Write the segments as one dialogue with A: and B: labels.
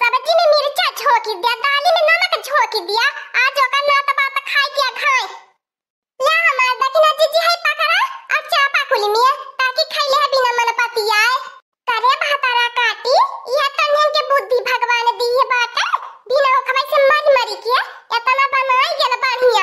A: सब्जी में मिर्चा झोंक दिया दाली में नमक झोंक दिया आज ओकर नाता बात खाई दिया खाए या हमार दकिना जीजी है पकड़ा और चापा खुली में ताकि खाई ले बिना मन पाती आए करे भातारा काटी यह तनियन तो के बुद्धि भगवान दी है बात बिना हो खबई से मर मरी किया या तना बनाई गेल बाढ़िया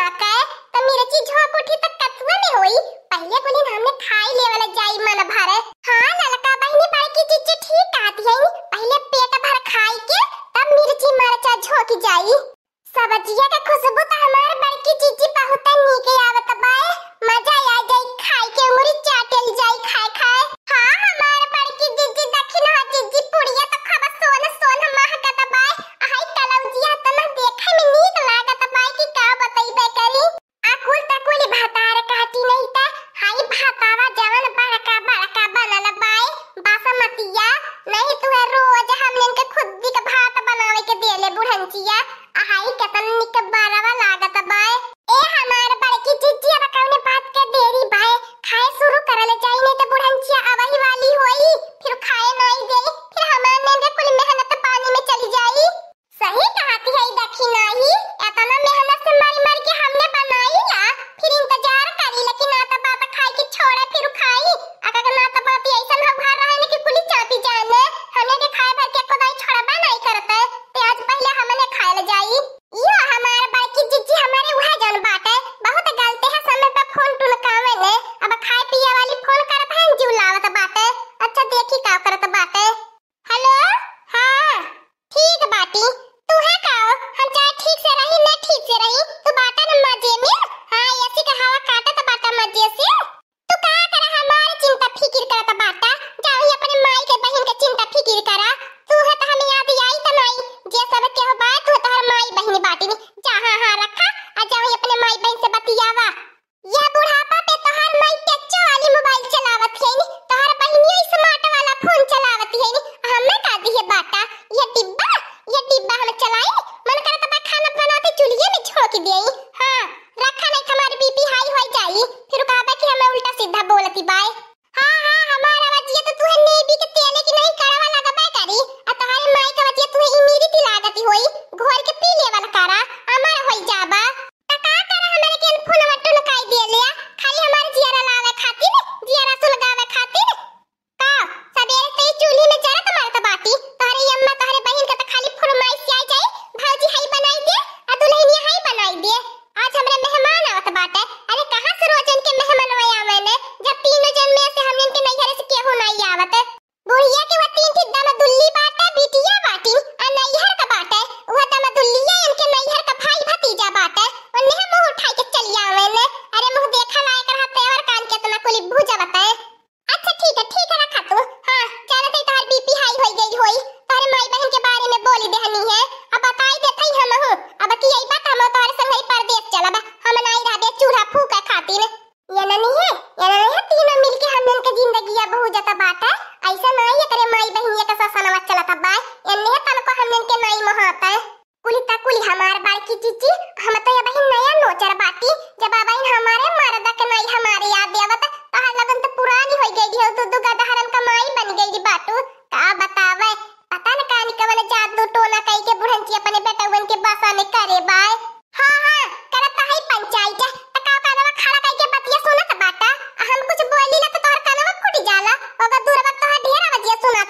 A: करा तू है तो हमें याद आई त माई जे सब के हो बात हो तो हर माई बहिनी बाटी ने जहां हां रखा आ जाओ अपने माई बहन से बतियावा ये बुढ़ापा पे तो हर माई टच वाली मोबाइल चलावत है नी तो तोहर बहिनी स्मार्ट वाला फोन चलावत है नी हमें का दी है बाटा ये डिब्बा ये डिब्बा हम चलाए मन करत तो खाना बनाते चूल्हे में छोड़ के दे हां रखा नहीं तो हमारी बीपी हाई हो जाई फिर कहा कि हमें उल्टा सीधा बोलती बाय हां हां हमारा वजिया तो तू है नेबी के तेल के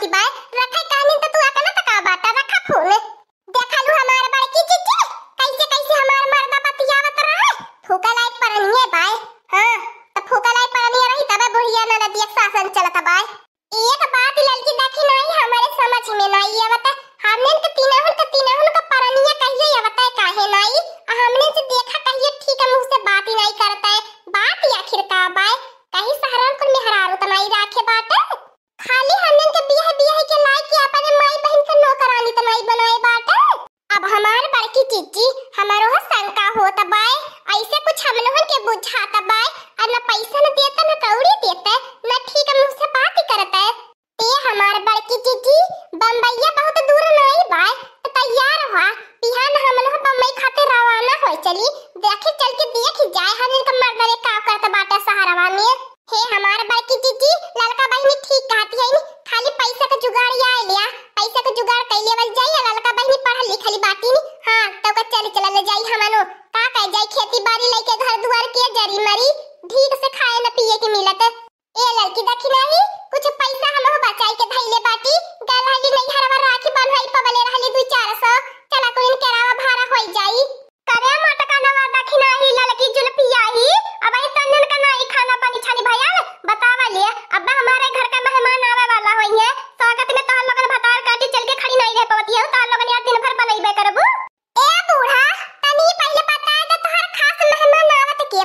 A: chị bé मुझे आता बाय पैसा न देता ना कवडीत येतं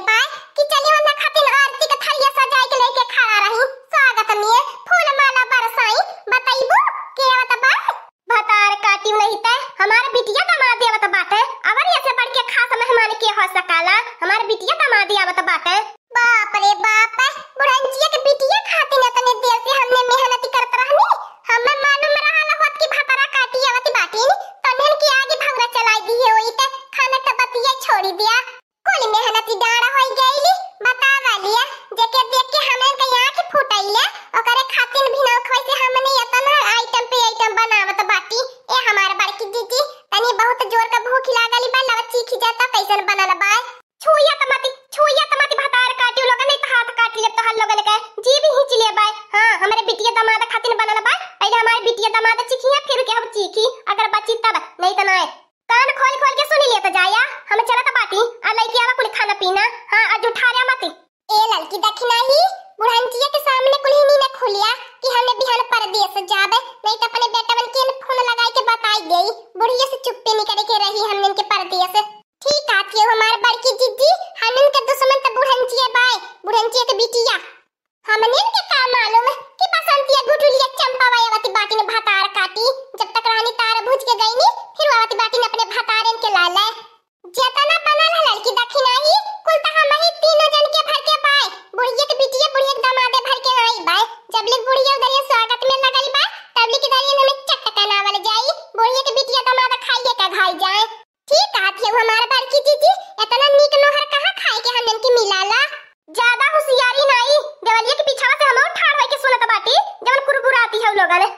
A: bye. की देखी नाही बुढ़ानचिया के सामने कुल्ही नी ना खुलिया कि हमने बिहान परदेस जाबे नहीं तो अपने बेटवन के फोन लगाई के बताई गई बुढ़िया से चुप्पी नहीं करे के रही हमने इनके पर से ठीक आती है हमारे की जीजी हम इनके दुश्मन तो बुढ़ानचिया बाय बुढ़ानचिया के बिटिया हमने इनके का मालूम कि बसंतिया गुठुलिया चंपा वाया वती बाटी ने भतार काटी जब तक रानी तार भुज के गई नहीं फिर वती बाटी ने अपने भतार इनके लाले जतना बनल है लड़की दखिनाही कुल तो हम ही तीनों जन के भर के बाय बुढ़िया के तो बिटिया बुढ़िया के दामादे भर के आई बाय जब लिक बुढ़िया उधर ये स्वागत में लगल बा तब लिक इधर ये हमें चटका नावल जाई बुढ़िया के बिटिया दामाद खाइए का घाई जाए ठीक कहत है हमार बार की जीजी इतना नीक नोहर कहां खाए के हमन के मिलाला ज्यादा होशियारी नाही देवलिया के पीछा से हम ठाड़ होके सुनत बाटी जवन कुरबुराती है लोगन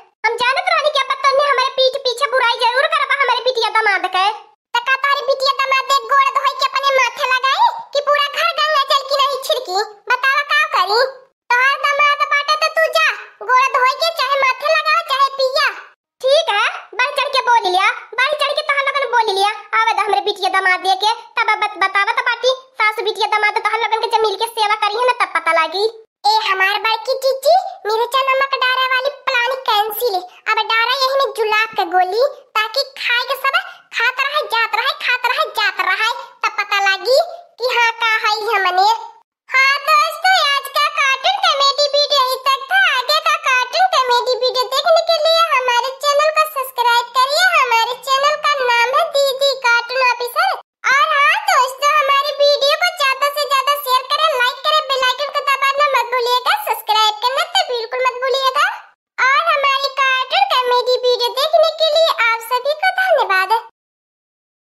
A: लगी ए हमार बड़की चीची मेरे चना